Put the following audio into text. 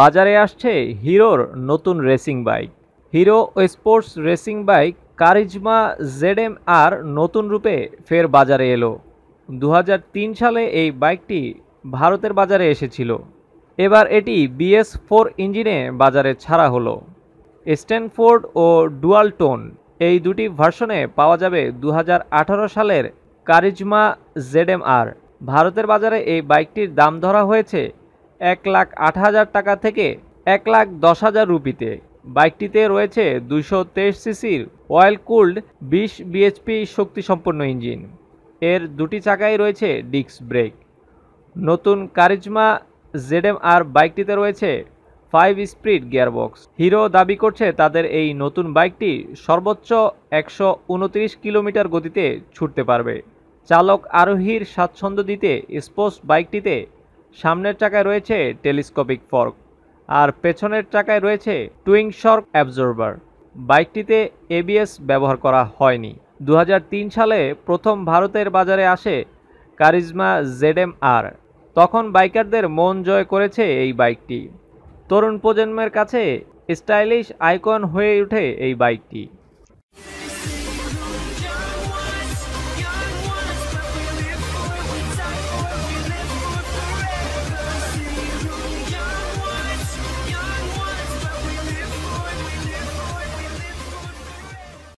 বাজারে আসছে হিরোর নতুন racing bike Hero sports racing bike Karizma M R নতুন রূপে ফের বাজারে এলো দু সালে এই বাইকটি ভারতের বাজারে এসেছিল এবার এটি বিএস ফোর ইঞ্জিনে বাজারে ছাড়া হলো স্ট্যানফোর্ড ও ডুয়াল টোন এই দুটি ভার্সনে পাওয়া যাবে দু সালের কারিজমা এম আর ভারতের বাজারে এই বাইকটির দাম ধরা হয়েছে এক লাখ আট হাজার টাকা থেকে এক লাখ দশ হাজার রুপিতে বাইকটিতে রয়েছে দুইশো তেইশ সিসির অয়েল কুল্ড বিশ বিএইচপি সম্পন্ন ইঞ্জিন এর দুটি চাকাই রয়েছে ডিস্ক ব্রেক নতুন কারিজমা এম আর বাইকটিতে রয়েছে ফাইভ স্পিড গিয়ারবক্স হিরো দাবি করছে তাদের এই নতুন বাইকটি সর্বোচ্চ একশো কিলোমিটার গতিতে ছুটতে পারবে চালক আরোহীর স্বাচ্ছন্দ্য দিতে স্পোর্টস বাইকটিতে সামনের চাকায় রয়েছে টেলিস্কোপিক ফর্ক আর পেছনের চাকায় রয়েছে টুইং শর্ক অ্যাবজর্ভার বাইকটিতে এবিএস ব্যবহার করা হয়নি দু সালে প্রথম ভারতের বাজারে আসে কারিজমা এম আর তখন বাইকারদের মন জয় করেছে এই বাইকটি তরুণ প্রজন্মের কাছে স্টাইলিশ আইকন হয়ে ওঠে এই বাইকটি